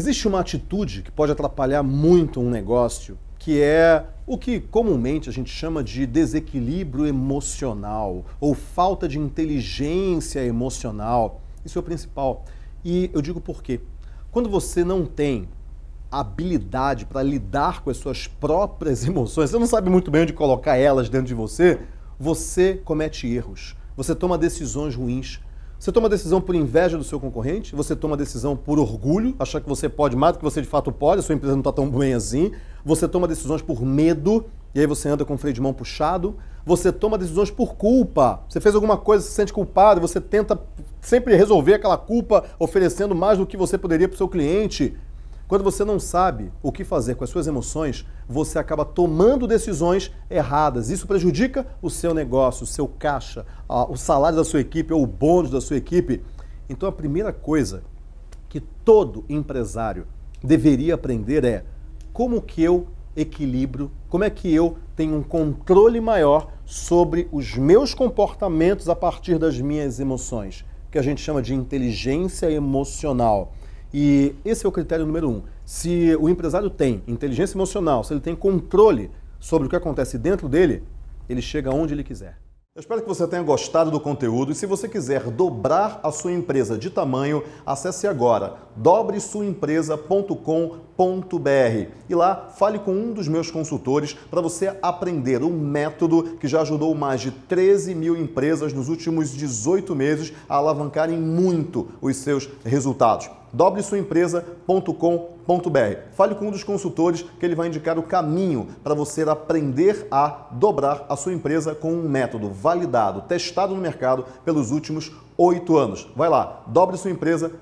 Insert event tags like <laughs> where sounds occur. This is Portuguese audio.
Existe uma atitude que pode atrapalhar muito um negócio, que é o que comumente a gente chama de desequilíbrio emocional ou falta de inteligência emocional. Isso é o principal. E eu digo por quê? Quando você não tem habilidade para lidar com as suas próprias <laughs> emoções, você não sabe muito bem onde colocar elas dentro de você, você comete erros, você toma decisões ruins, você toma decisão por inveja do seu concorrente, você toma decisão por orgulho, achar que você pode mais do que você de fato pode, a sua empresa não está tão bem assim. Você toma decisões por medo, e aí você anda com o freio de mão puxado. Você toma decisões por culpa. Você fez alguma coisa, se sente culpado, você tenta sempre resolver aquela culpa oferecendo mais do que você poderia para o seu cliente. Quando você não sabe o que fazer com as suas emoções, você acaba tomando decisões erradas. Isso prejudica o seu negócio, o seu caixa, o salário da sua equipe ou o bônus da sua equipe. Então a primeira coisa que todo empresário deveria aprender é como que eu equilibro, como é que eu tenho um controle maior sobre os meus comportamentos a partir das minhas emoções, que a gente chama de inteligência emocional. E esse é o critério número um. Se o empresário tem inteligência emocional, se ele tem controle sobre o que acontece dentro dele, ele chega onde ele quiser. Eu espero que você tenha gostado do conteúdo e se você quiser dobrar a sua empresa de tamanho, acesse agora dobresuaempresa.com.br www.ecoagro.com.br e lá fale com um dos meus consultores para você aprender um método que já ajudou mais de 13 mil empresas nos últimos 18 meses a alavancarem muito os seus resultados. dobresuaempresa.com.br. Fale com um dos consultores que ele vai indicar o caminho para você aprender a dobrar a sua empresa com um método validado, testado no mercado pelos últimos oito anos. Vai lá, dobresuaempresa.com.br.